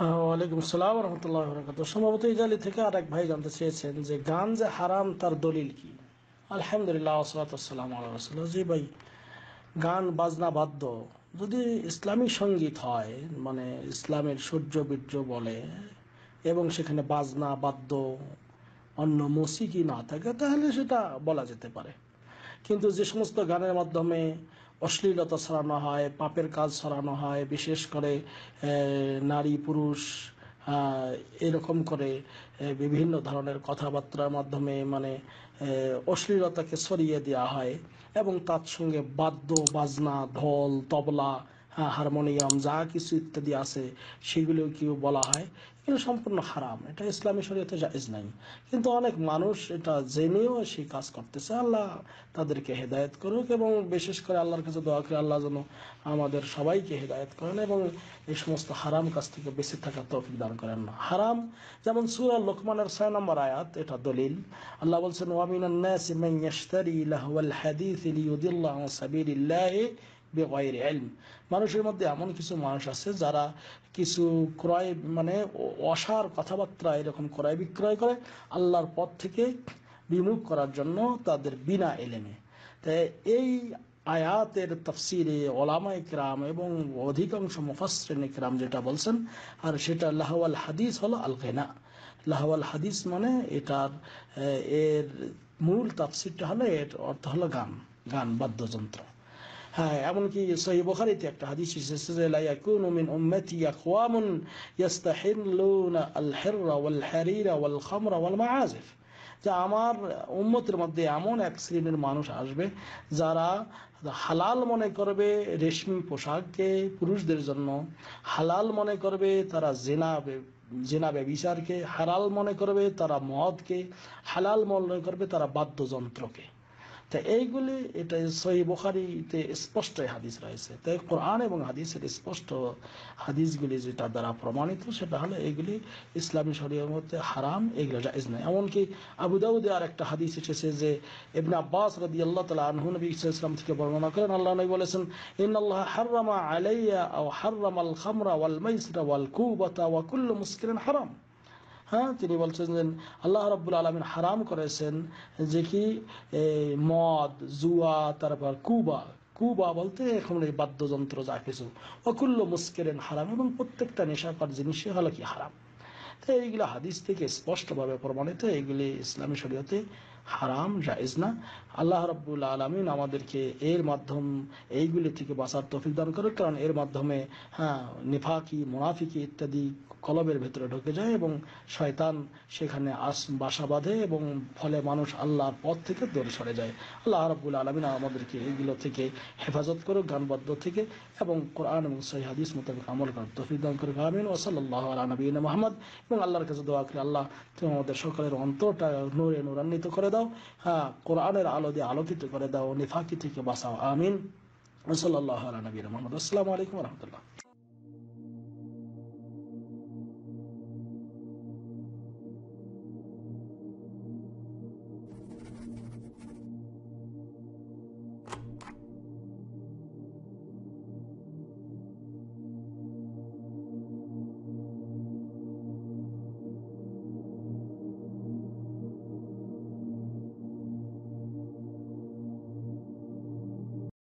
ওয়ালাইকুম আসসালাম রহমতুল্লাহ বরকাত সম্ভবত ইতালি থেকে আর এক ভাই জানতে চেয়েছেন যে গান যে হারাম তার দলিল কি আলহামদুলিল্লাহ আসসালাম আল্লাহ জি ভাই গান বাজনা বাদ্য যদি ইসলামী সঙ্গীত হয় মানে ইসলামের সূর্য বীর্য বলে এবং সেখানে বাজনা বাদ্য অন্য মসিকি না থাকে তাহলে সেটা বলা যেতে পারে কিন্তু যে সমস্ত গানের মাধ্যমে অশ্লীলতা ছড়ানো হয় পাপের কাজ ছড়ানো হয় বিশেষ করে নারী পুরুষ এরকম করে বিভিন্ন ধরনের কথাবার্তার মাধ্যমে মানে অশ্লীলতাকে সরিয়ে দেওয়া হয় এবং তার সঙ্গে বাদ্য বাজনা ঢোল তবলা হারমোনিয়াম যা কিছু ইত্যাদি আছে সেগুলো কেউ বলা হয় এগুলো সম্পূর্ণ হারাম এটা ইসলামী শরীয়তে জায়জ নাই কিন্তু অনেক মানুষ এটা জেনেও সেই কাজ করতেছে আল্লাহ তাদেরকে হেদায়ত করুক এবং বিশেষ করে আল্লাহর কাছে দোয়া করে আল্লাহ যেন আমাদের সবাইকে হেদায়ত করেন এবং এই সমস্ত হারাম কাজ থেকে বেঁচে থাকার তৌফিক দান করেন না হারাম যেমন সুরা লোকমানের ছয় নম্বর আয়াত এটা দলিল আল্লাহ বলছেন ওয়ামিন الناس من يشتري لهو الحديث বেগয়ের এলম মানুষের মধ্যে এমন কিছু মানুষ আছে যারা কিছু ক্রয় মানে অসার কথাবার্তা এরকম ক্রয় বিক্রয় করে আল্লাহর পথ থেকে বিমুখ করার জন্য তাদের বিনা এলেমে তাই এই আয়াতের তফসিরে ওলামা ইকরাম এবং অধিকাংশ মুফাসরিন ইকরাম যেটা বলছেন আর সেটা লাহওয়াল হাদিস হলো আলকেনা লাহওয়াল হাদিস মানে এটার এর মূল তাফসিরটা হলো এর অর্থ হলো গান গান বাদ্যযন্ত্র হ্যাঁ এমনকি সহি একটা হাদিস এসেছে লা ইয়াকুনু মিন উম্মতি আল হিররা ওয়াল হারিরা ওয়াল খামরা ওয়াল যে আমার উম্মতের মধ্যে এমন এক শ্রেণীর মানুষ আসবে যারা হালাল মনে করবে রেশমি পোশাককে পুরুষদের জন্য হালাল মনে করবে তারা জেনা জেনাবে বিচারকে হালাল মনে করবে তারা মদকে হালাল মনে করবে তারা বাদ্যযন্ত্রকে তা এইগুলি এটা সহি বোখারিতে স্পষ্ট হাদিস রয়েছে তাই কোরআন এবং হাদিসের স্পষ্ট হাদিসগুলি যেটা দ্বারা প্রমাণিত সেটা হলো এইগুলি ইসলামী শরীরের মধ্যে হারাম এগুলো জায়জ নয় এমনকি আবুদাউদে আর একটা হাদিস এসেছে যে ইবনে আব্বাস রদি আল্লাহ তালা আনহু নবী ইসলাম থেকে বর্ণনা করেন আল্লাহ নবী বলেছেন ইন আল্লাহ হাররামা আলাইয়া ও হাররাম আল খামরা ওয়াল মাইসরা ওয়াল কুবতা ওয়া মুসকিরেন হারাম হ্যাঁ তিনি বলছেন যে আল্লাহ রব্বুল আলমিন হারাম করেছেন যে কি মদ জুয়া তারপর কুবা কুবা বলতে এখন এই বাদ্যযন্ত্র যা কিছু অকুল্ল মুস্কেরেন হারাম এবং প্রত্যেকটা নেশাকর জিনিসই হলো কি হারাম তো এইগুলো হাদিস থেকে স্পষ্টভাবে প্রমাণিত এইগুলি ইসলামী শরীয়তে হারাম জায়েজ না আল্লাহ রাব্বুল আলমিন আমাদেরকে এর মাধ্যম এইগুলি থেকে বাঁচার তফিক দান করে কারণ এর মাধ্যমে হ্যাঁ নিফাকি মুনাফিকি ইত্যাদি কলবের ভেতরে ঢুকে যায় এবং শয়তান সেখানে আস বাসা বাঁধে এবং ফলে মানুষ আল্লাহর পথ থেকে দূরে সরে যায় আল্লাহ রাব্বুল আলমিন আমাদেরকে এইগুলো থেকে হেফাজত করুক গানবদ্ধ থেকে এবং কোরআন এবং সহি হাদিস মোতাবেক আমল করার তফিক দান করুক আলমিন ওসল্লাহ আলা নবীন মোহাম্মদ এবং আল্লাহর কাছে দোয়া করে আল্লাহ তুমি আমাদের সকলের অন্তরটা নূরে নূরান্বিত করে দাও দাও হ্যাঁ কোরআনের আলো দিয়ে আলোকিত করে দাও নিফাকি থেকে বাঁচাও আমিন সাল্লাহ নবীর মোহাম্মদ আসসালামু আলাইকুম রহমতুল্লাহ